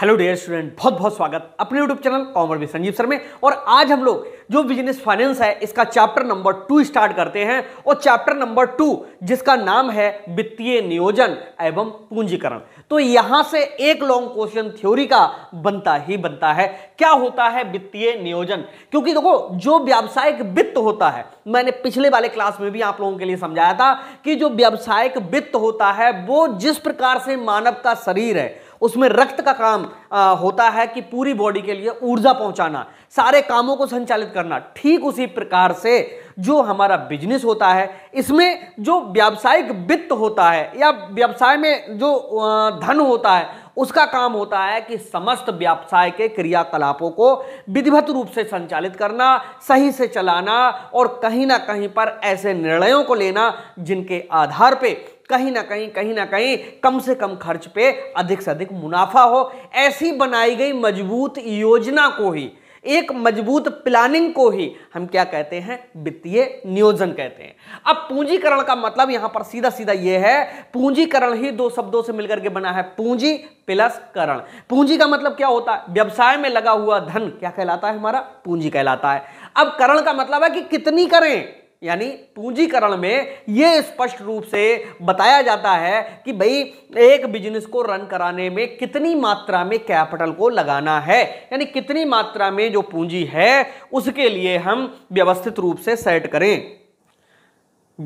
hello dear student बहुत बहुत स्वागत अपने यूट्यूब चैनल कॉमर भी संजीव सर में और आज हम लोग जो बिजनेस फाइनेंस है इसका चैप्टर नंबर टू स्टार्ट करते हैं और चैप्टर नंबर टू जिसका नाम है वित्तीय नियोजन एवं पूंजीकरण तो यहां से एक लॉन्ग क्वेश्चन थ्योरी का बनता ही बनता है क्या होता है वित्तीय नियोजन क्योंकि देखो जो व्यावसायिक वित्त होता है मैंने पिछले वाले क्लास में भी आप लोगों के लिए समझाया था कि जो व्यावसायिक वित्त होता है वो जिस प्रकार से मानव का शरीर है उसमें रक्त का काम आ, होता है कि पूरी बॉडी के लिए ऊर्जा पहुंचाना सारे कामों को संचालित करना ठीक उसी प्रकार से जो हमारा बिजनेस होता है इसमें जो व्यावसायिक वित्त होता है या व्यवसाय में जो धन होता है उसका काम होता है कि समस्त व्यवसाय के क्रियाकलापों को विधिवत रूप से संचालित करना सही से चलाना और कहीं ना कहीं पर ऐसे निर्णयों को लेना जिनके आधार पे कहीं ना कहीं कहीं ना कहीं कम से कम खर्च पे अधिक से अधिक मुनाफा हो ऐसी ऐसी बनाई गई मजबूत योजना को ही एक मजबूत प्लानिंग को ही हम क्या कहते हैं वित्तीय नियोजन कहते हैं अब पूंजीकरण का मतलब यहां पर सीधा सीधा यह है पूंजीकरण ही दो शब्दों से मिलकर के बना है पूंजी प्लस करण पूंजी का मतलब क्या होता है व्यवसाय में लगा हुआ धन क्या कहलाता है हमारा पूंजी कहलाता है अब करण का मतलब है कि कितनी करें यानी पूंजीकरण में यह स्पष्ट रूप से बताया जाता है कि भाई एक बिजनेस को रन कराने में कितनी मात्रा में कैपिटल को लगाना है यानी कितनी मात्रा में जो पूंजी है उसके लिए हम व्यवस्थित रूप से सेट करें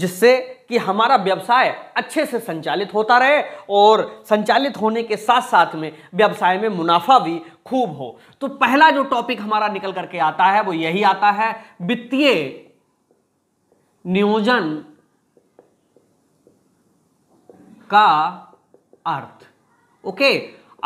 जिससे कि हमारा व्यवसाय अच्छे से संचालित होता रहे और संचालित होने के साथ साथ में व्यवसाय में मुनाफा भी खूब हो तो पहला जो टॉपिक हमारा निकल करके आता है वो यही आता है वित्तीय नियोजन का अर्थ ओके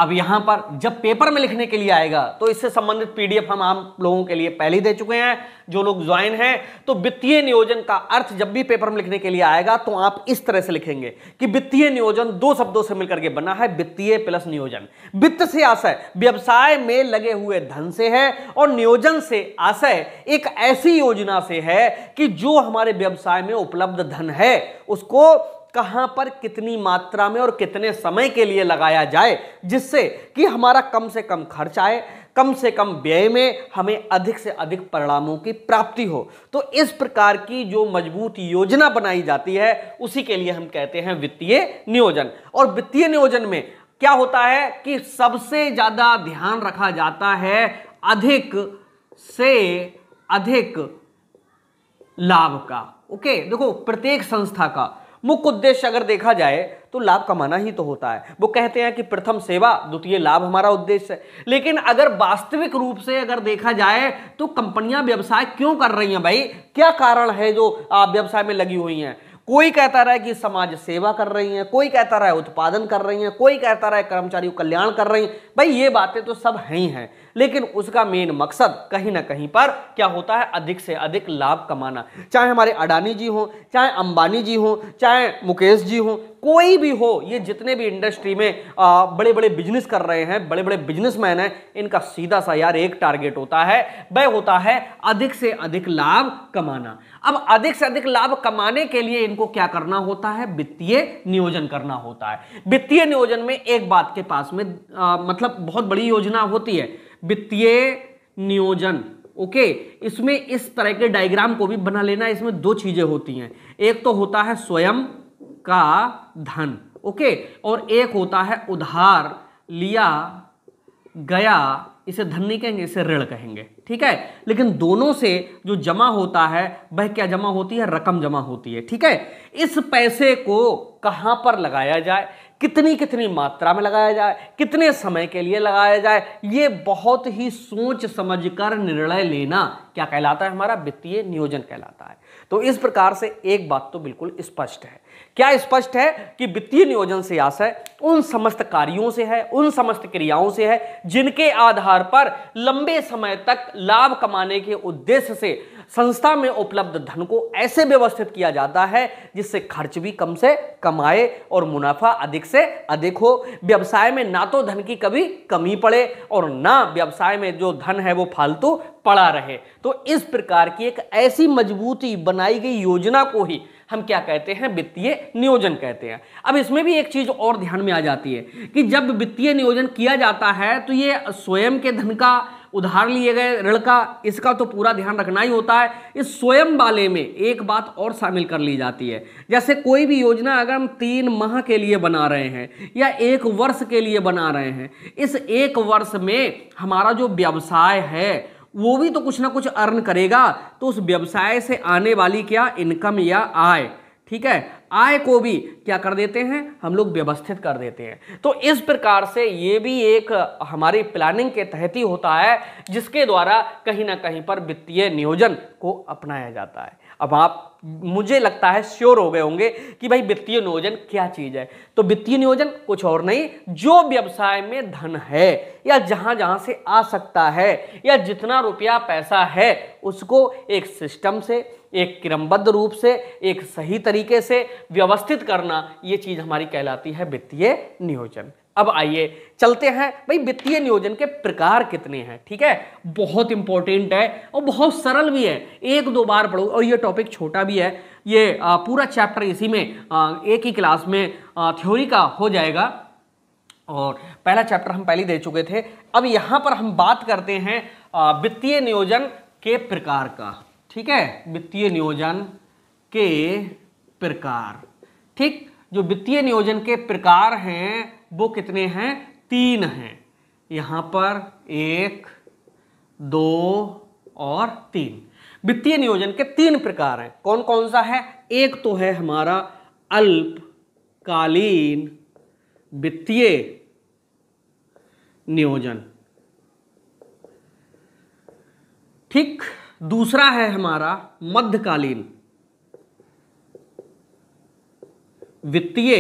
अब यहां पर जब पेपर में लिखने के लिए आएगा तो इससे संबंधित पीडीएफ हम आप लोगों के लिए पहले दे चुके हैं जो लोग ज्वाइन हैं तो वित्तीय नियोजन का अर्थ जब भी पेपर में लिखने के लिए आएगा तो आप इस तरह से लिखेंगे कि वित्तीय नियोजन दो शब्दों से मिलकर के बना है वित्तीय प्लस नियोजन वित्त से आशय व्यवसाय में लगे हुए धन से है और नियोजन से आशय एक ऐसी योजना से है कि जो हमारे व्यवसाय में उपलब्ध धन है उसको कहाँ पर कितनी मात्रा में और कितने समय के लिए लगाया जाए जिससे कि हमारा कम से कम खर्च आए कम से कम व्यय में हमें अधिक से अधिक परिणामों की प्राप्ति हो तो इस प्रकार की जो मजबूत योजना बनाई जाती है उसी के लिए हम कहते हैं वित्तीय नियोजन और वित्तीय नियोजन में क्या होता है कि सबसे ज्यादा ध्यान रखा जाता है अधिक से अधिक लाभ का ओके देखो प्रत्येक संस्था का मुख्य उद्देश्य अगर देखा जाए तो लाभ कमाना ही तो होता है वो कहते हैं कि प्रथम सेवा द्वितीय लाभ हमारा उद्देश्य है लेकिन अगर वास्तविक रूप से अगर देखा जाए तो कंपनियां व्यवसाय क्यों कर रही हैं भाई क्या कारण है जो व्यवसाय में लगी हुई हैं कोई कहता रहा है कि समाज सेवा कर रही हैं कोई कहता रहा है उत्पादन कर रही हैं कोई कहता रहा है कर्मचारी कल्याण कर रही हैं भाई ये बातें तो सब हैं ही हैं लेकिन उसका मेन मकसद कहीं ना कहीं पर क्या होता है अधिक से अधिक लाभ कमाना चाहे हमारे अडानी जी हों चाहे अंबानी जी हों चाहे मुकेश जी हों कोई भी हो ये जितने भी इंडस्ट्री में आ, बड़े बड़े बिजनेस कर रहे हैं बड़े बड़े बिजनेसमैन हैं इनका सीधा सा यार एक टारगेट होता है वह होता है अधिक से अधिक लाभ कमाना अब अधिक से अधिक लाभ कमाने के लिए इनको क्या करना होता है वित्तीय नियोजन करना होता है वित्तीय नियोजन में एक बात के पास में आ, मतलब बहुत बड़ी योजना होती है वित्तीय नियोजन ओके इसमें इस तरह के डायग्राम को भी बना लेना इसमें दो चीजें होती हैं एक तो होता है स्वयं का धन ओके और एक होता है उधार लिया गया इसे धन नहीं कहेंगे इसे ऋण कहेंगे ठीक है लेकिन दोनों से जो जमा होता है वह क्या जमा होती है रकम जमा होती है ठीक है इस पैसे को कहां पर लगाया जाए कितनी कितनी मात्रा में लगाया जाए कितने समय के लिए लगाया जाए ये बहुत ही सोच समझकर निर्णय लेना क्या कहलाता है हमारा वित्तीय नियोजन कहलाता है तो इस प्रकार से एक बात तो बिल्कुल स्पष्ट है क्या स्पष्ट है कि वित्तीय नियोजन से आशय उन समस्त कार्यों से है उन समस्त क्रियाओं से है जिनके आधार पर लंबे समय तक लाभ कमाने के उद्देश्य से संस्था में उपलब्ध धन को ऐसे व्यवस्थित किया जाता है जिससे खर्च भी कम से कम आए और मुनाफा अधिक से अधिक हो व्यवसाय में ना तो धन की कभी कमी पड़े और ना व्यवसाय में जो धन है वो फालतू पड़ा रहे तो इस प्रकार की एक ऐसी मजबूती बनाई गई योजना को ही हम क्या कहते हैं वित्तीय नियोजन कहते हैं अब इसमें भी एक चीज और ध्यान में आ जाती है कि जब वित्तीय नियोजन किया जाता है तो ये स्वयं के धन का उधार लिए गए ऋण का इसका तो पूरा ध्यान रखना ही होता है इस स्वयं वाले में एक बात और शामिल कर ली जाती है जैसे कोई भी योजना अगर हम तीन माह के लिए बना रहे हैं या एक वर्ष के लिए बना रहे हैं इस एक वर्ष में हमारा जो व्यवसाय है वो भी तो कुछ ना कुछ अर्न करेगा तो उस व्यवसाय से आने वाली क्या इनकम या आय ठीक है आय को भी क्या कर देते हैं हम लोग व्यवस्थित कर देते हैं तो इस प्रकार से ये भी एक हमारी प्लानिंग के तहत ही होता है जिसके द्वारा कहीं ना कहीं पर वित्तीय नियोजन को अपनाया जाता है अब आप मुझे लगता है श्योर हो गए होंगे कि भाई वित्तीय नियोजन क्या चीज़ है तो वित्तीय नियोजन कुछ और नहीं जो व्यवसाय में धन है या जहाँ जहाँ से आ सकता है या जितना रुपया पैसा है उसको एक सिस्टम से एक क्रमबद्ध रूप से एक सही तरीके से व्यवस्थित करना ये चीज़ हमारी कहलाती है वित्तीय नियोजन अब आइए चलते हैं भाई वित्तीय नियोजन के प्रकार कितने हैं ठीक है बहुत इंपॉर्टेंट है और बहुत सरल भी है एक दो बार पढ़ो और ये टॉपिक छोटा भी है ये पूरा चैप्टर इसी में एक ही क्लास में थ्योरी का हो जाएगा और पहला चैप्टर हम पहले दे चुके थे अब यहाँ पर हम बात करते हैं वित्तीय नियोजन के प्रकार का ठीक है वित्तीय नियोजन के प्रकार ठीक जो वित्तीय नियोजन के प्रकार हैं वो कितने हैं तीन हैं यहाँ पर एक दो और तीन वित्तीय नियोजन के तीन प्रकार हैं कौन कौन सा है एक तो है हमारा अल्पकालीन वित्तीय नियोजन ठीक दूसरा है हमारा मध्यकालीन वित्तीय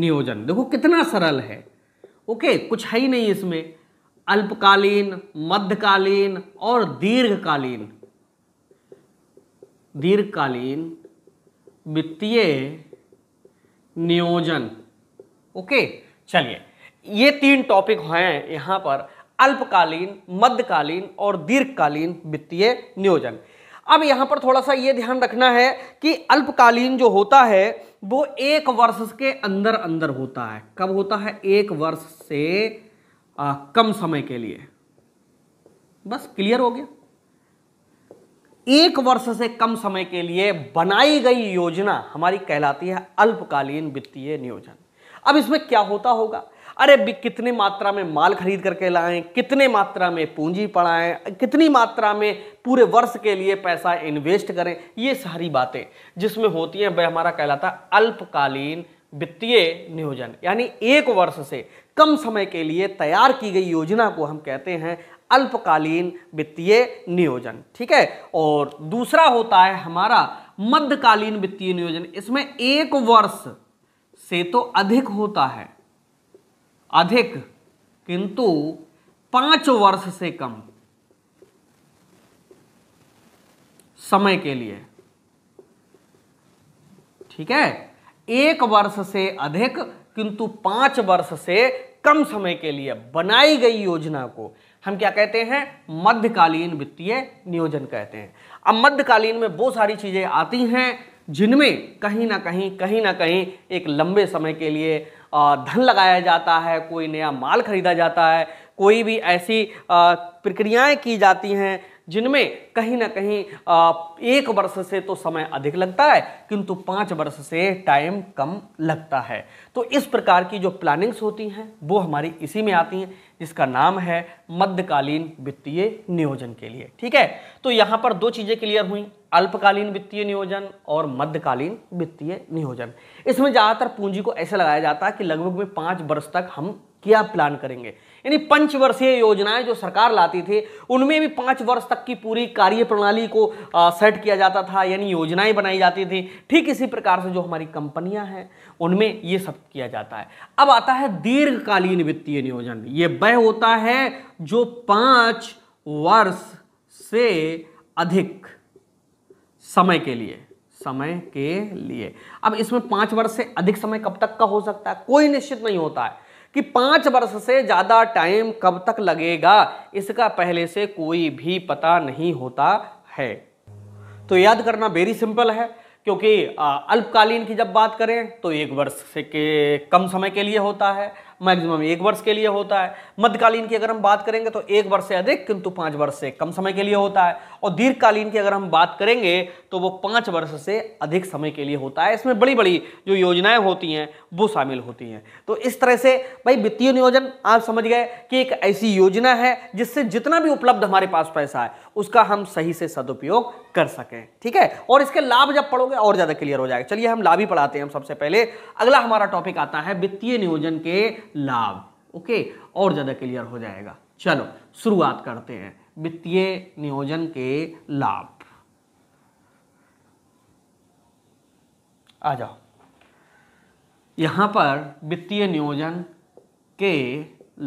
नियोजन देखो कितना सरल है ओके कुछ है ही नहीं इसमें अल्पकालीन मध्यकालीन और दीर्घकालीन दीर्घकालीन वित्तीय नियोजन ओके चलिए ये तीन टॉपिक हैं यहां पर अल्पकालीन मध्यकालीन और दीर्घकालीन वित्तीय नियोजन अब यहां पर थोड़ा सा यह ध्यान रखना है कि अल्पकालीन जो होता है वो एक वर्ष के अंदर अंदर होता है कब होता है एक वर्ष से आ, कम समय के लिए बस क्लियर हो गया एक वर्ष से कम समय के लिए बनाई गई योजना हमारी कहलाती है अल्पकालीन वित्तीय नियोजन अब इसमें क्या होता होगा अरे कितने मात्रा में माल खरीद करके लाएं कितने मात्रा में पूंजी पड़ाएं कितनी मात्रा में पूरे वर्ष के लिए पैसा इन्वेस्ट करें ये सारी बातें जिसमें होती हैं वह हमारा कहलाता है अल्पकालीन वित्तीय नियोजन यानी एक वर्ष से कम समय के लिए तैयार की गई योजना को हम कहते हैं अल्पकालीन वित्तीय नियोजन ठीक है और दूसरा होता है हमारा मध्यकालीन वित्तीय नियोजन इसमें एक वर्ष से तो अधिक होता है अधिक किंतु पांच वर्ष से कम समय के लिए ठीक है एक वर्ष से अधिक किंतु पांच वर्ष से कम समय के लिए बनाई गई योजना को हम क्या कहते हैं मध्यकालीन वित्तीय नियोजन कहते हैं अब मध्यकालीन में बहुत सारी चीजें आती हैं जिनमें कहीं ना कहीं कहीं ना कहीं एक लंबे समय के लिए धन लगाया जाता है कोई नया माल खरीदा जाता है कोई भी ऐसी प्रक्रियाएं की जाती हैं जिनमें कहीं ना कहीं एक वर्ष से तो समय अधिक लगता है किंतु पाँच वर्ष से टाइम कम लगता है तो इस प्रकार की जो प्लानिंग्स होती हैं वो हमारी इसी में आती हैं जिसका नाम है मध्यकालीन वित्तीय नियोजन के लिए ठीक है तो यहाँ पर दो चीज़ें क्लियर हुई अल्पकालीन वित्तीय नियोजन और मध्यकालीन वित्तीय नियोजन इसमें ज़्यादातर पूंजी को ऐसे लगाया जाता है कि लगभग में पाँच वर्ष तक हम क्या प्लान करेंगे यानी पंचवर्षीय योजनाएं जो सरकार लाती थी उनमें भी पाँच वर्ष तक की पूरी कार्य प्रणाली को सेट किया जाता था यानी योजनाएं बनाई जाती थी ठीक इसी प्रकार से जो हमारी कंपनियां हैं उनमें ये सब किया जाता है अब आता है दीर्घकालीन वित्तीय नियोजन ये वह होता है जो पाँच वर्ष से अधिक समय के लिए समय के लिए अब इसमें पाँच वर्ष से अधिक समय कब तक का हो सकता है कोई निश्चित नहीं होता है कि पाँच वर्ष से ज़्यादा टाइम कब तक लगेगा इसका पहले से कोई भी पता नहीं होता है तो याद करना वेरी सिंपल है क्योंकि अल्पकालीन की जब बात करें तो एक वर्ष से के कम समय के लिए होता है मैक्सिमम एक वर्ष के लिए होता है मध्यकालीन की अगर हम बात करेंगे तो एक वर्ष से अधिक किंतु पाँच वर्ष से कम समय के लिए होता है और दीर्घकालीन की अगर हम बात करेंगे तो वो पाँच वर्ष से अधिक समय के लिए होता है इसमें बड़ी बड़ी जो योजनाएं होती हैं वो शामिल होती हैं तो इस तरह से भाई वित्तीय नियोजन आप समझ गए कि एक ऐसी योजना है जिससे जितना भी उपलब्ध हमारे पास पैसा है उसका हम सही से सदुपयोग कर सकें ठीक है और इसके लाभ जब पढ़ोगे और ज़्यादा क्लियर हो जाएगा चलिए हम लाभ ही पढ़ाते हैं हम सबसे पहले अगला हमारा टॉपिक आता है वित्तीय नियोजन के लाभ ओके और ज़्यादा क्लियर हो जाएगा चलो शुरुआत करते हैं वित्तीय नियोजन के लाभ आ जाओ यहाँ पर वित्तीय नियोजन के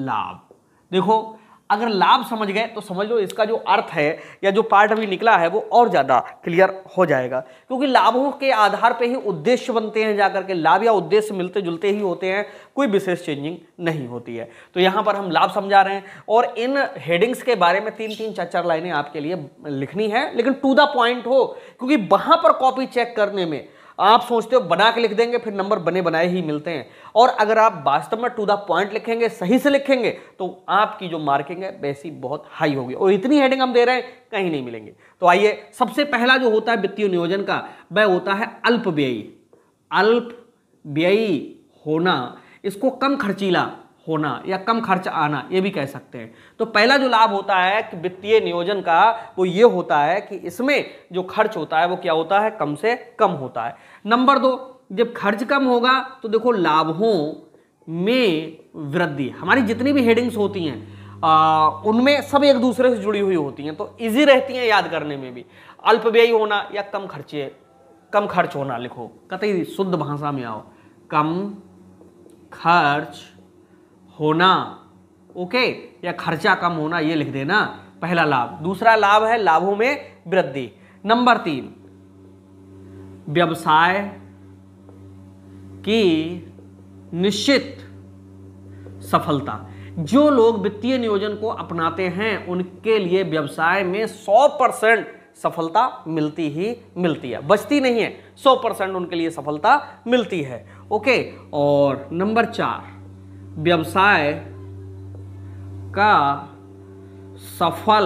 लाभ देखो अगर लाभ समझ गए तो समझ लो इसका जो अर्थ है या जो पार्ट अभी निकला है वो और ज़्यादा क्लियर हो जाएगा क्योंकि लाभों के आधार पर ही उद्देश्य बनते हैं जाकर के लाभ या उद्देश्य मिलते जुलते ही होते हैं कोई विशेष चेंजिंग नहीं होती है तो यहाँ पर हम लाभ समझा रहे हैं और इन हेडिंग्स के बारे में तीन तीन चार चार लाइनें आपके लिए लिखनी है लेकिन टू द पॉइंट हो क्योंकि वहाँ पर कॉपी चेक करने में आप सोचते हो बना के लिख देंगे फिर नंबर बने बनाए ही मिलते हैं और अगर आप वास्तव में टू द पॉइंट लिखेंगे सही से लिखेंगे तो आपकी जो मार्किंग है वैसी बहुत हाई होगी और इतनी हेडिंग हम दे रहे हैं कहीं नहीं मिलेंगे तो आइए सबसे पहला जो होता है वित्तीय नियोजन का वह होता है अल्प व्ययी अल्प व्ययी होना इसको कम खर्चीला होना या कम खर्च आना ये भी कह सकते हैं तो पहला जो लाभ होता है कि वित्तीय नियोजन का वो ये होता है कि इसमें जो खर्च होता है वो क्या होता है कम से कम होता है नंबर दो जब खर्च कम होगा तो देखो लाभों में वृद्धि हमारी जितनी भी हेडिंग्स होती हैं उनमें सब एक दूसरे से जुड़ी हुई होती हैं तो ईजी रहती हैं याद करने में भी अल्प व्ययी होना या कम खर्चे कम खर्च होना लिखो कतई शुद्ध भाषा में आओ कम खर्च होना ओके या खर्चा कम होना ये लिख देना पहला लाभ दूसरा लाभ है लाभों में वृद्धि नंबर तीन व्यवसाय की निश्चित सफलता जो लोग वित्तीय नियोजन को अपनाते हैं उनके लिए व्यवसाय में 100 परसेंट सफलता मिलती ही मिलती है बचती नहीं है 100 परसेंट उनके लिए सफलता मिलती है ओके और नंबर चार व्यवसाय का सफल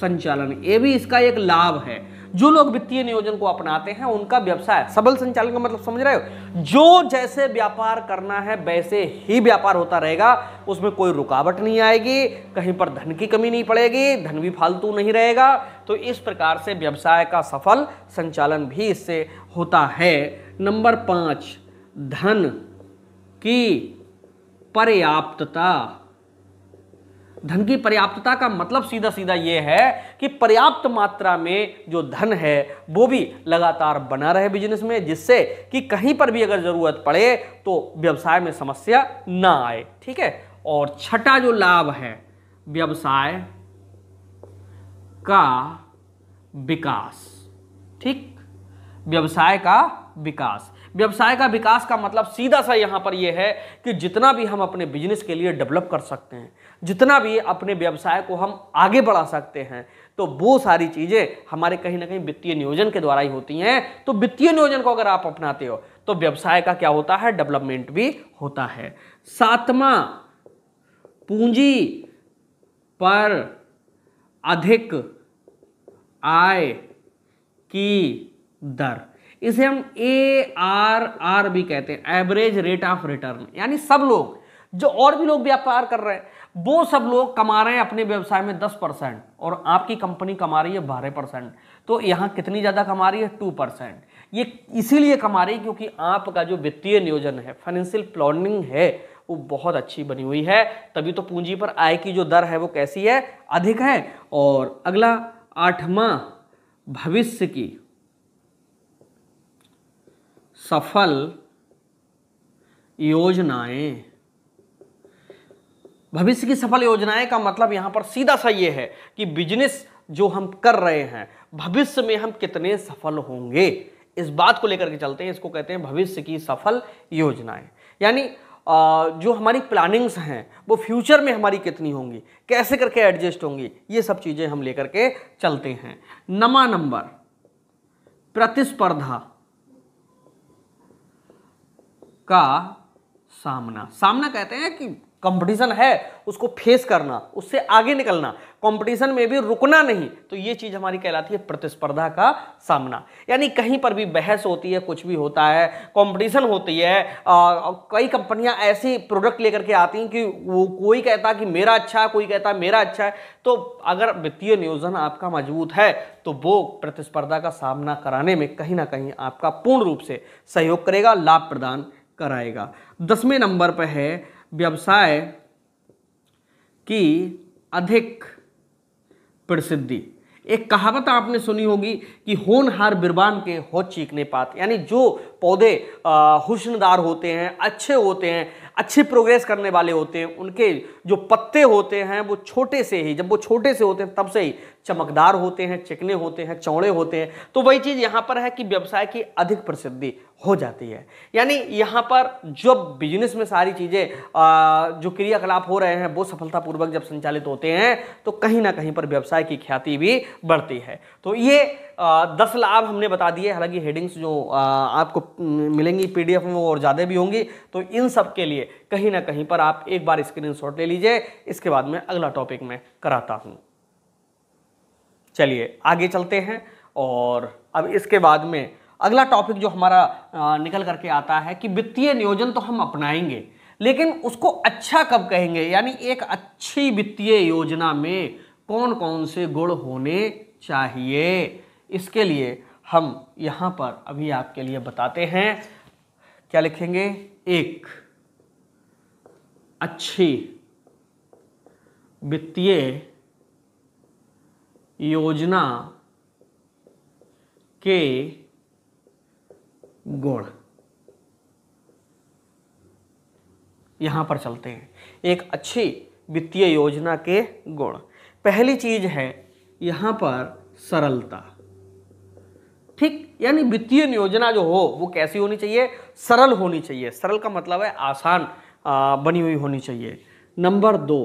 संचालन ये भी इसका एक लाभ है जो लोग वित्तीय नियोजन को अपनाते हैं उनका व्यवसाय सबल संचालन का मतलब समझ रहे हो जो जैसे व्यापार करना है वैसे ही व्यापार होता रहेगा उसमें कोई रुकावट नहीं आएगी कहीं पर धन की कमी नहीं पड़ेगी धन भी फालतू नहीं रहेगा तो इस प्रकार से व्यवसाय का सफल संचालन भी इससे होता है नंबर पाँच धन की पर्याप्तता धन की पर्याप्तता का मतलब सीधा सीधा यह है कि पर्याप्त मात्रा में जो धन है वो भी लगातार बना रहे बिजनेस में जिससे कि कहीं पर भी अगर ज़रूरत पड़े तो व्यवसाय में समस्या ना आए ठीक है और छठा जो लाभ है व्यवसाय का विकास ठीक व्यवसाय का विकास व्यवसाय का विकास का मतलब सीधा सा यहाँ पर यह है कि जितना भी हम अपने बिजनेस के लिए डेवलप कर सकते हैं जितना भी अपने व्यवसाय को हम आगे बढ़ा सकते हैं तो वो सारी चीज़ें हमारे कहीं ना कहीं वित्तीय नियोजन के द्वारा ही होती हैं तो वित्तीय नियोजन को अगर आप अपनाते हो तो व्यवसाय का क्या होता है डेवलपमेंट भी होता है सातवां पूंजी पर अधिक आय की दर इसे हम ए आर आर भी कहते हैं एवरेज रेट ऑफ रिटर्न यानी सब लोग जो और भी लोग व्यापार कर रहे हैं वो सब लोग कमा रहे हैं अपने व्यवसाय में दस परसेंट और आपकी कंपनी कमा रही है बारह परसेंट तो यहाँ कितनी ज़्यादा कमा रही है टू परसेंट ये इसीलिए कमा रही है क्योंकि आपका जो वित्तीय नियोजन है फाइनेंशियल प्लानिंग है वो बहुत अच्छी बनी हुई है तभी तो पूंजी पर आय की जो दर है वो कैसी है अधिक है और अगला आठवां भविष्य की सफल योजनाएं भविष्य की सफल योजनाएं का मतलब यहां पर सीधा सा यह है कि बिजनेस जो हम कर रहे हैं भविष्य में हम कितने सफल होंगे इस बात को लेकर के चलते हैं इसको कहते हैं भविष्य की सफल योजनाएं यानी जो हमारी प्लानिंग्स हैं वो फ्यूचर में हमारी कितनी होंगी कैसे करके एडजस्ट होंगी ये सब चीज़ें हम लेकर के चलते हैं नमा नंबर प्रतिस्पर्धा का सामना सामना कहते हैं कि कंपटीशन है उसको फेस करना उससे आगे निकलना कंपटीशन में भी रुकना नहीं तो ये चीज़ हमारी कहलाती है प्रतिस्पर्धा का सामना यानी कहीं पर भी बहस होती है कुछ भी होता है कंपटीशन होती है आ, कई कंपनियां ऐसी प्रोडक्ट लेकर के आती हैं कि वो कोई कहता कि मेरा अच्छा है कोई कहता मेरा अच्छा है तो अगर वित्तीय नियोजन आपका मजबूत है तो वो प्रतिस्पर्धा का सामना कराने में कहीं ना कहीं आपका पूर्ण रूप से सहयोग करेगा लाभ प्रदान कराएगा दसवें नंबर पर है व्यवसाय की अधिक प्रसिद्धि एक कहावत आपने सुनी होगी कि होनहार बिरबान के हो चीखने पात यानी जो पौधे हुस्नदार होते हैं अच्छे होते हैं अच्छे प्रोग्रेस करने वाले होते हैं उनके जो पत्ते होते हैं वो छोटे से ही जब वो छोटे से होते हैं तब से ही चमकदार होते हैं चिकने होते हैं चौड़े होते हैं तो वही चीज़ यहाँ पर है कि व्यवसाय की अधिक प्रसिद्धि हो जाती है यानी यहाँ पर जो बिजनेस में सारी चीज़ें जो क्रियाकलाप हो रहे हैं वो सफलतापूर्वक जब संचालित होते हैं तो कहीं ना कहीं पर व्यवसाय की ख्याति भी बढ़ती है तो ये आ, दस लाभ हमने बता दिए हालांकि हेडिंग्स जो आ, आपको मिलेंगी पीडीएफ में वो और ज़्यादा भी होंगी तो इन सब के लिए कहीं ना कहीं पर आप एक बार स्क्रीनशॉट ले लीजिए इसके बाद में अगला टॉपिक में कराता हूँ चलिए आगे चलते हैं और अब इसके बाद में अगला टॉपिक जो हमारा निकल करके आता है कि वित्तीय नियोजन तो हम अपनाएंगे लेकिन उसको अच्छा कब कहेंगे यानी एक अच्छी वित्तीय योजना में कौन कौन से गुण होने चाहिए इसके लिए हम यहाँ पर अभी आपके लिए बताते हैं क्या लिखेंगे एक अच्छी वित्तीय योजना के गुण यहां पर चलते हैं एक अच्छी वित्तीय योजना के गुण पहली चीज है यहां पर सरलता ठीक यानी वित्तीय योजना जो हो वो कैसी होनी चाहिए सरल होनी चाहिए सरल का मतलब है आसान आ, बनी हुई होनी चाहिए नंबर दो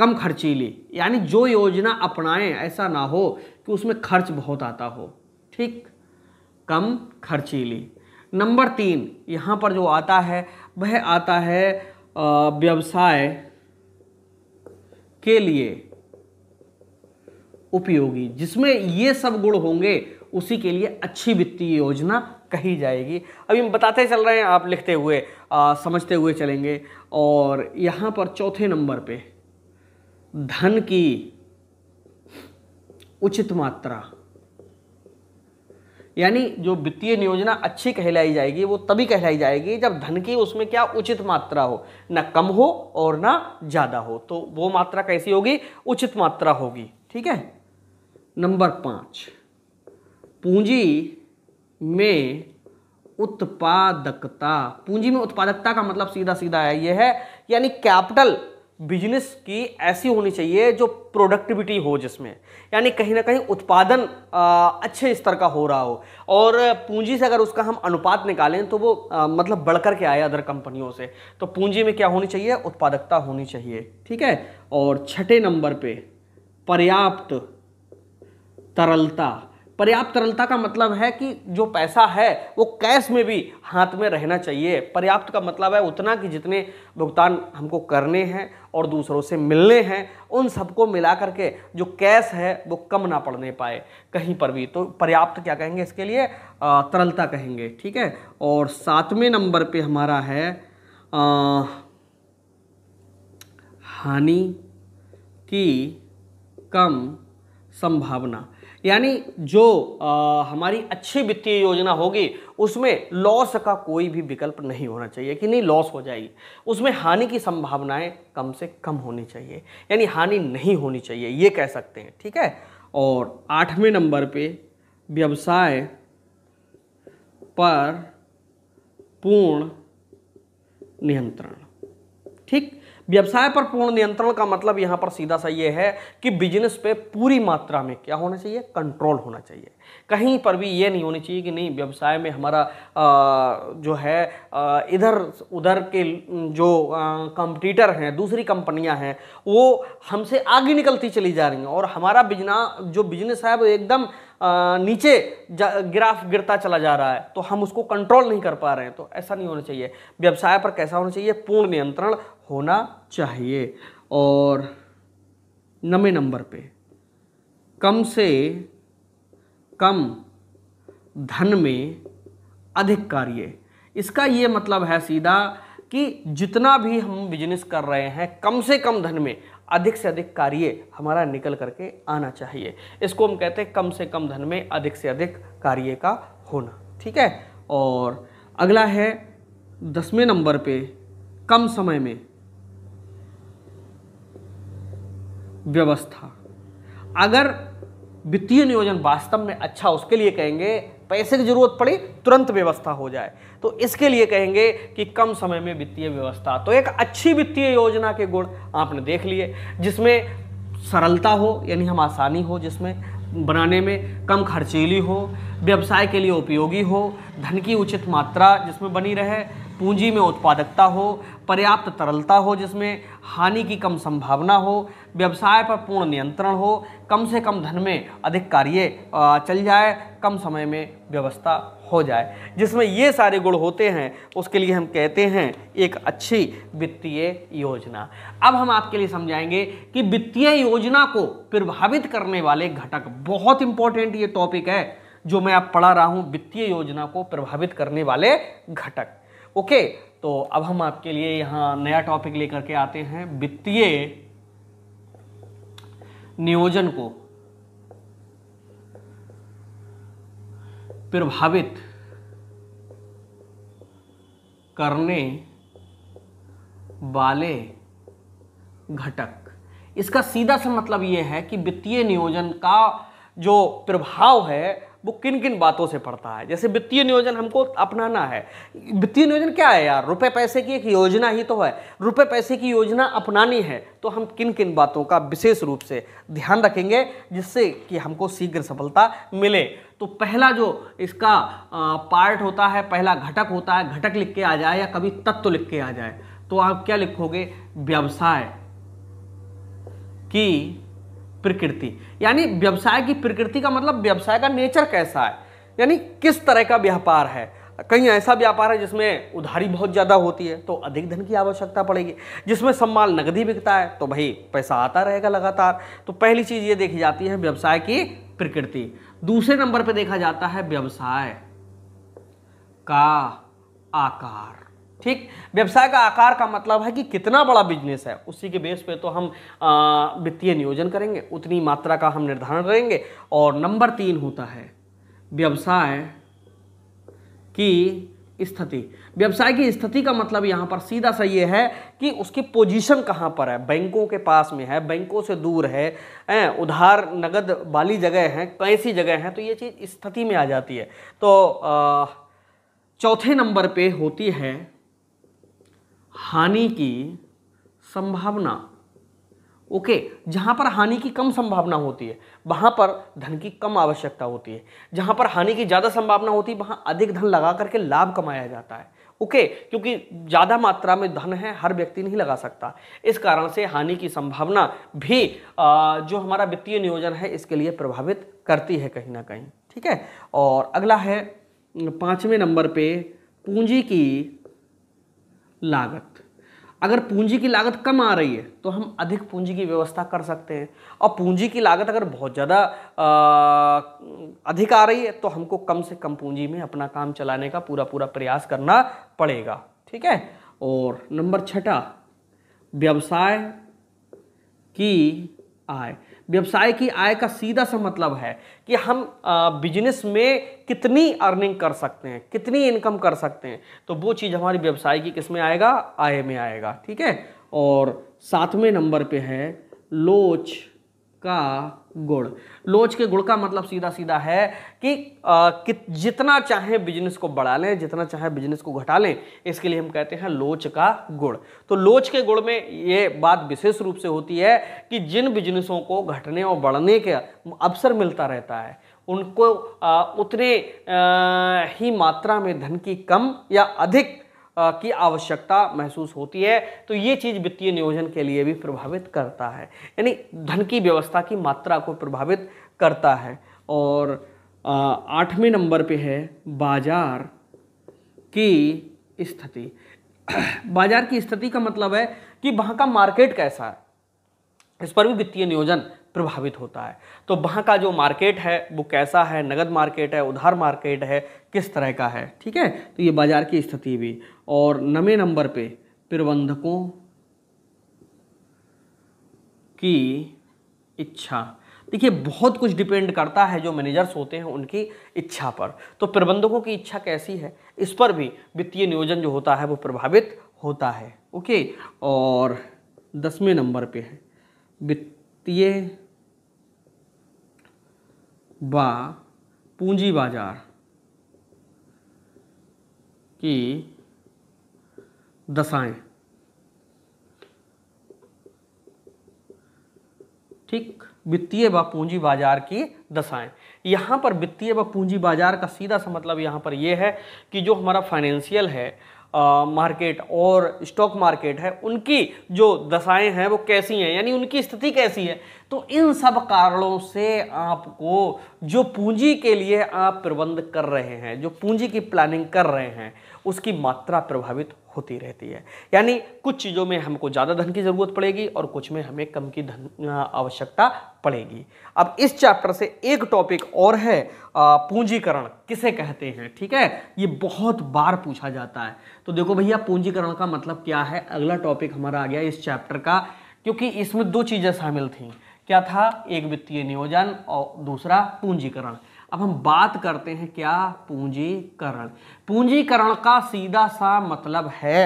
कम खर्चीली यानी जो योजना अपनाएं ऐसा ना हो कि उसमें खर्च बहुत आता हो ठीक कम खर्चीली नंबर तीन यहाँ पर जो आता है वह आता है व्यवसाय के लिए उपयोगी जिसमें ये सब गुण होंगे उसी के लिए अच्छी वित्तीय योजना कही जाएगी अभी हम बताते चल रहे हैं आप लिखते हुए आ, समझते हुए चलेंगे और यहाँ पर चौथे नंबर पे धन की उचित मात्रा यानी जो वित्तीय नियोजना अच्छी कहलाई जाएगी वो तभी कहलाई जाएगी जब धन की उसमें क्या उचित मात्रा हो ना कम हो और ना ज़्यादा हो तो वो मात्रा कैसी होगी उचित मात्रा होगी ठीक है नंबर पांच पूंजी में उत्पादकता पूंजी में उत्पादकता का मतलब सीधा सीधा है यह है यानी कैपिटल बिजनेस की ऐसी होनी चाहिए जो प्रोडक्टिविटी हो जिसमें यानी कहीं ना कहीं उत्पादन अच्छे स्तर का हो रहा हो और पूंजी से अगर उसका हम अनुपात निकालें तो वो मतलब बढ़कर के आए अदर कंपनियों से तो पूंजी में क्या होनी चाहिए उत्पादकता होनी चाहिए ठीक है और छठे नंबर पे पर्याप्त तरलता पर्याप्त तरलता का मतलब है कि जो पैसा है वो कैश में भी हाथ में रहना चाहिए पर्याप्त का मतलब है उतना कि जितने भुगतान हमको करने हैं और दूसरों से मिलने हैं उन सबको मिला करके जो कैश है वो कम ना पड़ने पाए कहीं पर भी तो पर्याप्त क्या कहेंगे इसके लिए तरलता कहेंगे ठीक है और सातवें नंबर पे हमारा है आ, हानि की कम संभावना यानी जो आ, हमारी अच्छी वित्तीय योजना होगी उसमें लॉस का कोई भी विकल्प नहीं होना चाहिए कि नहीं लॉस हो जाएगी उसमें हानि की संभावनाएं कम से कम होनी चाहिए यानी हानि नहीं होनी चाहिए ये कह सकते हैं ठीक है और आठवें नंबर पे व्यवसाय पर पूर्ण नियंत्रण व्यवसाय पर पूर्ण नियंत्रण का मतलब यहाँ पर सीधा सा ये है कि बिजनेस पे पूरी मात्रा में क्या होना चाहिए कंट्रोल होना चाहिए कहीं पर भी ये नहीं होनी चाहिए कि नहीं व्यवसाय में हमारा आ, जो है आ, इधर उधर के जो कंपटीटर हैं दूसरी कंपनियां हैं वो हमसे आगे निकलती चली जा रही हैं और हमारा बिजना जो बिजनेस है वो एकदम नीचे ग्राफ गिरता चला जा रहा है तो हम उसको कंट्रोल नहीं कर पा रहे हैं तो ऐसा नहीं होना चाहिए व्यवसाय पर कैसा होना चाहिए पूर्ण नियंत्रण होना चाहिए और नवे नंबर पे कम से कम धन में अधिक कार्य इसका ये मतलब है सीधा कि जितना भी हम बिजनेस कर रहे हैं कम से कम धन में अधिक से अधिक कार्य हमारा निकल करके आना चाहिए इसको हम कहते हैं कम से कम धन में अधिक से अधिक कार्य का होना ठीक है और अगला है दसवें नंबर पे कम समय में व्यवस्था अगर वित्तीय नियोजन वास्तव में अच्छा उसके लिए कहेंगे पैसे की जरूरत पड़ी तुरंत व्यवस्था हो जाए तो इसके लिए कहेंगे कि कम समय में वित्तीय व्यवस्था तो एक अच्छी वित्तीय योजना के गुण आपने देख लिए जिसमें सरलता हो यानी हम आसानी हो जिसमें बनाने में कम खर्चीली हो व्यवसाय के लिए उपयोगी हो धन की उचित मात्रा जिसमें बनी रहे पूंजी में उत्पादकता हो पर्याप्त तरलता हो जिसमें हानि की कम संभावना हो व्यवसाय पर पूर्ण नियंत्रण हो कम से कम धन में अधिक कार्य चल जाए कम समय में व्यवस्था हो जाए जिसमें ये सारे गुण होते हैं उसके लिए हम कहते हैं एक अच्छी वित्तीय योजना अब हम आपके लिए समझाएंगे कि वित्तीय योजना को प्रभावित करने वाले घटक बहुत इंपॉर्टेंट ये टॉपिक है जो मैं आप पढ़ा रहा हूँ वित्तीय योजना को प्रभावित करने वाले घटक ओके तो अब हम आपके लिए यहां नया टॉपिक लेकर के आते हैं वित्तीय नियोजन को प्रभावित करने वाले घटक इसका सीधा सा मतलब यह है कि वित्तीय नियोजन का जो प्रभाव है वो किन किन बातों से पड़ता है जैसे वित्तीय नियोजन हमको अपनाना है वित्तीय नियोजन क्या है यार रुपए पैसे की एक योजना ही तो है रुपए पैसे की योजना अपनानी है तो हम किन किन बातों का विशेष रूप से ध्यान रखेंगे जिससे कि हमको शीघ्र सफलता मिले तो पहला जो इसका पार्ट होता है पहला घटक होता है घटक लिख के आ जाए या कभी तत्व लिख के आ जाए तो आप क्या लिखोगे व्यवसाय की प्रकृति यानी व्यवसाय की प्रकृति का मतलब व्यवसाय का नेचर कैसा है यानी किस तरह का व्यापार है कहीं ऐसा व्यापार है जिसमें उधारी बहुत ज़्यादा होती है तो अधिक धन की आवश्यकता पड़ेगी जिसमें सम्मान नगदी बिकता है तो भाई पैसा आता रहेगा लगातार तो पहली चीज़ ये देखी जाती है व्यवसाय की प्रकृति दूसरे नंबर पर देखा जाता है व्यवसाय का आकार ठीक व्यवसाय का आकार का मतलब है कि कितना बड़ा बिजनेस है उसी के बेस पे तो हम वित्तीय नियोजन करेंगे उतनी मात्रा का हम निर्धारण करेंगे और नंबर तीन होता है व्यवसाय की स्थिति व्यवसाय की स्थिति का मतलब यहाँ पर सीधा सा ये है कि उसकी पोजीशन कहाँ पर है बैंकों के पास में है बैंकों से दूर है ए, उधार नगद वाली जगह हैं कैसी जगह हैं तो ये चीज़ स्थिति में आ जाती है तो आ, चौथे नंबर पे होती है हानि की संभावना ओके okay, जहाँ पर हानि की कम संभावना होती है वहाँ पर धन की कम आवश्यकता होती है जहाँ पर हानि की ज़्यादा संभावना होती है वहाँ अधिक धन लगा करके लाभ कमाया जाता है ओके okay, क्योंकि ज़्यादा मात्रा में धन है हर व्यक्ति नहीं लगा सकता इस कारण से हानि की संभावना भी जो हमारा वित्तीय नियोजन है इसके लिए प्रभावित करती है कहीं ना कहीं ठीक है और अगला है पाँचवें नंबर पर पूंजी की लागत अगर पूंजी की लागत कम आ रही है तो हम अधिक पूंजी की व्यवस्था कर सकते हैं और पूंजी की लागत अगर बहुत ज़्यादा अधिक आ रही है तो हमको कम से कम पूंजी में अपना काम चलाने का पूरा पूरा प्रयास करना पड़ेगा ठीक है और नंबर छठा व्यवसाय की आय व्यवसाय की आय का सीधा सा मतलब है कि हम बिजनेस में कितनी अर्निंग कर सकते हैं कितनी इनकम कर सकते हैं तो वो चीज़ हमारी व्यवसाय की किस में आएगा आय में आएगा ठीक है और सातवें नंबर पे है लोच का गुण लोच के गुण का मतलब सीधा सीधा है कि, आ, कि जितना चाहे बिजनेस को बढ़ा लें जितना चाहे बिजनेस को घटा लें इसके लिए हम कहते हैं लोच का गुण तो लोच के गुण में ये बात विशेष रूप से होती है कि जिन बिजनेसों को घटने और बढ़ने के अवसर मिलता रहता है उनको आ, उतने आ, ही मात्रा में धन की कम या अधिक की आवश्यकता महसूस होती है तो ये चीज़ वित्तीय नियोजन के लिए भी प्रभावित करता है यानी धन की व्यवस्था की मात्रा को प्रभावित करता है और आठवें नंबर पे है बाजार की स्थिति बाजार की स्थिति का मतलब है कि वहाँ का मार्केट कैसा है इस पर भी वित्तीय नियोजन प्रभावित होता है तो वहाँ का जो मार्केट है वो कैसा है नगद मार्केट है उधार मार्केट है किस तरह का है ठीक है तो ये बाजार की स्थिति भी और नवे नंबर पे प्रबंधकों की इच्छा देखिए बहुत कुछ डिपेंड करता है जो मैनेजर्स होते हैं उनकी इच्छा पर तो प्रबंधकों की इच्छा कैसी है इस पर भी वित्तीय नियोजन जो होता है वो प्रभावित होता है ओके और दसवें नंबर पे है वित्त ये बा पूंजी बाजार की दशाएं ठीक वित्तीय व पूंजी बाजार की दशाएं यहां पर वित्तीय व पूंजी बाजार का सीधा सा मतलब यहां पर यह है कि जो हमारा फाइनेंशियल है मार्केट और स्टॉक मार्केट है उनकी जो दशाएं हैं वो कैसी हैं यानी उनकी स्थिति कैसी है तो इन सब कारणों से आपको जो पूंजी के लिए आप प्रबंध कर रहे हैं जो पूंजी की प्लानिंग कर रहे हैं उसकी मात्रा प्रभावित होती रहती है यानी कुछ चीज़ों में हमको ज़्यादा धन की ज़रूरत पड़ेगी और कुछ में हमें कम की धन आवश्यकता पड़ेगी अब इस चैप्टर से एक टॉपिक और है पूंजीकरण किसे कहते हैं ठीक है ये बहुत बार पूछा जाता है तो देखो भैया पूंजीकरण का मतलब क्या है अगला टॉपिक हमारा आ गया इस चैप्टर का क्योंकि इसमें दो चीज़ें शामिल थी क्या था एक वित्तीय नियोजन और दूसरा पूंजीकरण अब हम बात करते हैं क्या पूंजीकरण पूंजीकरण का सीधा सा मतलब है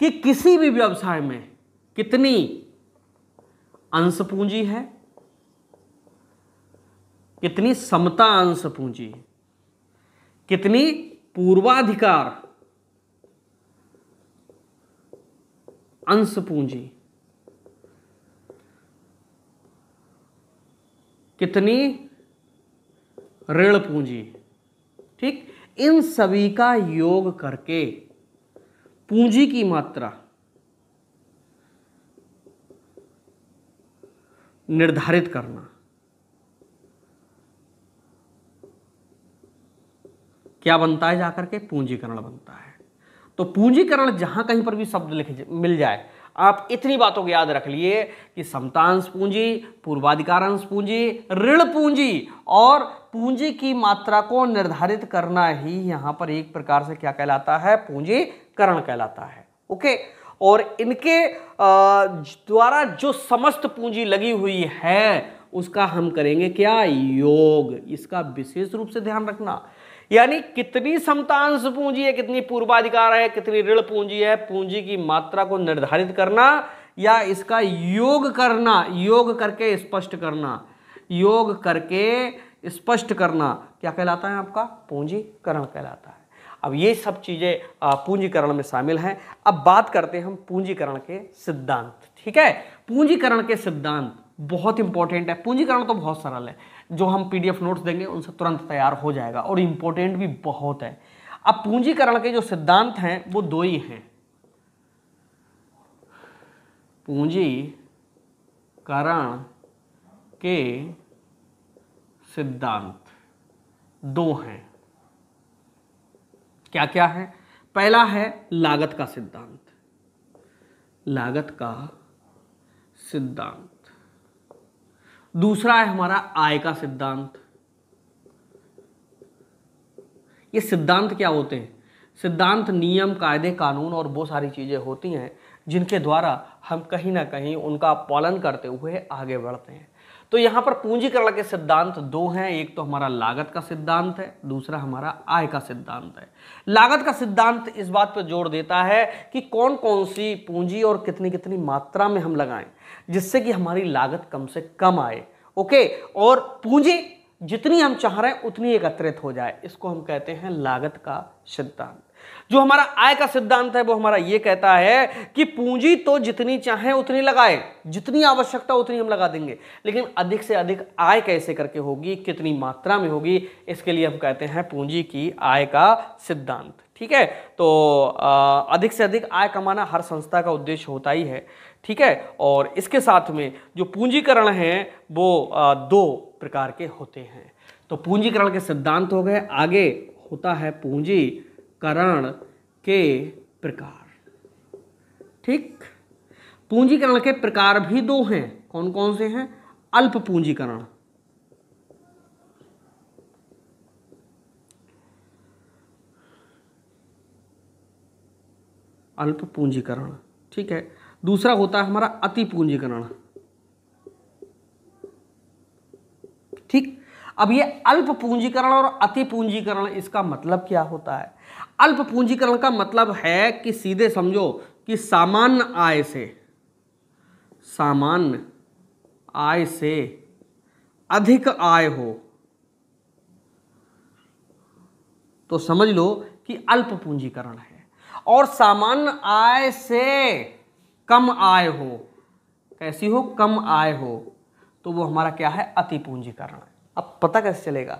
कि किसी भी व्यवसाय में कितनी अंश पूंजी है कितनी समता अंश पूंजी कितनी पूर्वाधिकार अंश पूंजी कितनी ऋण पूंजी ठीक इन सभी का योग करके पूंजी की मात्रा निर्धारित करना क्या बनता है जाकर के पूंजीकरण बनता है तो पूंजीकरण जहां कहीं पर भी शब्द लिखे मिल जाए आप इतनी बातों को याद रख लिए कि समतांश पूंजी पूर्वाधिकारांश पूंजी ऋण पूंजी और पूंजी की मात्रा को निर्धारित करना ही यहां पर एक प्रकार से क्या कहलाता है पूंजीकरण कहलाता है ओके और इनके द्वारा जो समस्त पूंजी लगी हुई है उसका हम करेंगे क्या योग इसका विशेष रूप से ध्यान रखना यानी कितनी समतांश पूंजी है कितनी पूर्वाधिकार है कितनी ऋण पूंजी है पूंजी की मात्रा को निर्धारित करना या इसका योग करना योग करके स्पष्ट करना योग करके स्पष्ट करना क्या कहलाता है आपका पूंजीकरण कहलाता है अब ये सब चीज़ें पूंजीकरण में शामिल हैं अब बात करते हैं हम पूंजीकरण के सिद्धांत ठीक है पूंजीकरण के सिद्धांत बहुत इंपॉर्टेंट है पूंजीकरण तो बहुत सरल है जो हम पीडीएफ नोट्स देंगे उनसे तुरंत तैयार हो जाएगा और इम्पोर्टेंट भी बहुत है अब पूंजीकरण के जो सिद्धांत हैं वो दो ही हैं पूंजीकरण के सिद्धांत दो हैं क्या क्या है पहला है लागत का सिद्धांत लागत का सिद्धांत दूसरा है हमारा आय का सिद्धांत ये सिद्धांत क्या होते हैं सिद्धांत नियम कायदे कानून और बहुत सारी चीज़ें होती हैं जिनके द्वारा हम कहीं ना कहीं उनका पालन करते हुए आगे बढ़ते हैं तो यहां पर पूंजीकरण के सिद्धांत दो हैं एक तो हमारा लागत का सिद्धांत है दूसरा हमारा आय का सिद्धांत है लागत का सिद्धांत इस बात पर जोर देता है कि कौन कौन सी पूंजी और कितनी कितनी मात्रा में हम लगाएं जिससे कि हमारी लागत कम से कम आए ओके और पूंजी जितनी हम चाह रहे हैं उतनी एकत्रित हो जाए इसको हम कहते हैं लागत का सिद्धांत जो हमारा आय का सिद्धांत है वो हमारा ये कहता है कि पूंजी तो जितनी चाहे उतनी लगाए जितनी आवश्यकता उतनी हम लगा देंगे लेकिन अधिक से अधिक आय कैसे करके होगी कितनी मात्रा में होगी इसके लिए हम कहते हैं पूंजी की आय का सिद्धांत ठीक है तो अधिक से अधिक आय कमाना हर संस्था का उद्देश्य होता ही है ठीक है और इसके साथ में जो पूंजीकरण है वो दो प्रकार के होते हैं तो पूंजीकरण के सिद्धांत हो गए आगे होता है पूंजीकरण के प्रकार ठीक पूंजीकरण के प्रकार भी दो हैं कौन कौन से हैं अल्प पूंजीकरण अल्प पूंजीकरण ठीक है दूसरा होता है हमारा अति पूंजीकरण ठीक अब ये अल्प पूंजीकरण और अति पूंजीकरण इसका मतलब क्या होता है अल्प पूंजीकरण का मतलब है कि सीधे समझो कि सामान्य आय से सामान्य आय से अधिक आय हो तो समझ लो कि अल्प पूंजीकरण है और सामान्य आय से कम आय हो कैसी हो कम आय हो तो वो हमारा क्या है अति पूंजीकरण अब पता कैसे चलेगा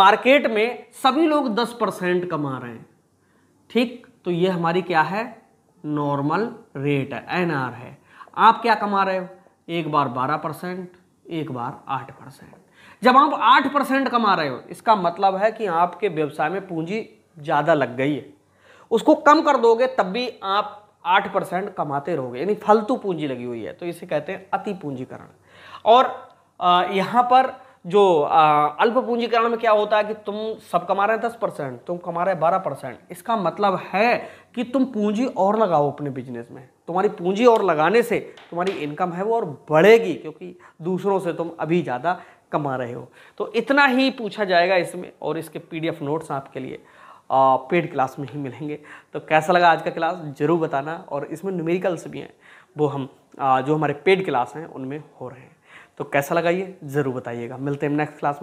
मार्केट में सभी लोग 10 परसेंट कमा रहे हैं ठीक तो ये हमारी क्या है नॉर्मल रेट है एन है आप क्या कमा रहे हो एक बार 12 परसेंट एक बार 8 परसेंट जब आप 8 परसेंट कमा रहे हो इसका मतलब है कि आपके व्यवसाय में पूंजी ज़्यादा लग गई है उसको कम कर दोगे तब भी आप आठ परसेंट कमाते रहोगे यानी फालतू पूंजी लगी हुई है तो इसे कहते हैं अति पूंजीकरण और यहाँ पर जो अल्प पूंजीकरण में क्या होता है कि तुम सब कमा रहे हैं दस परसेंट तुम कमा रहे हैं बारह परसेंट इसका मतलब है कि तुम पूंजी और लगाओ अपने बिजनेस में तुम्हारी पूंजी और लगाने से तुम्हारी इनकम है वो और बढ़ेगी क्योंकि दूसरों से तुम अभी ज़्यादा कमा रहे हो तो इतना ही पूछा जाएगा इसमें और इसके पीडीएफ नोट्स आपके लिए पेड क्लास में ही मिलेंगे तो कैसा लगा आज का क्लास ज़रूर बताना और इसमें न्यूमेरिकल्स भी हैं वो हम जो हमारे पेड क्लास हैं उनमें हो रहे हैं तो कैसा लगाइए ज़रूर बताइएगा मिलते हैं नेक्स्ट क्लास में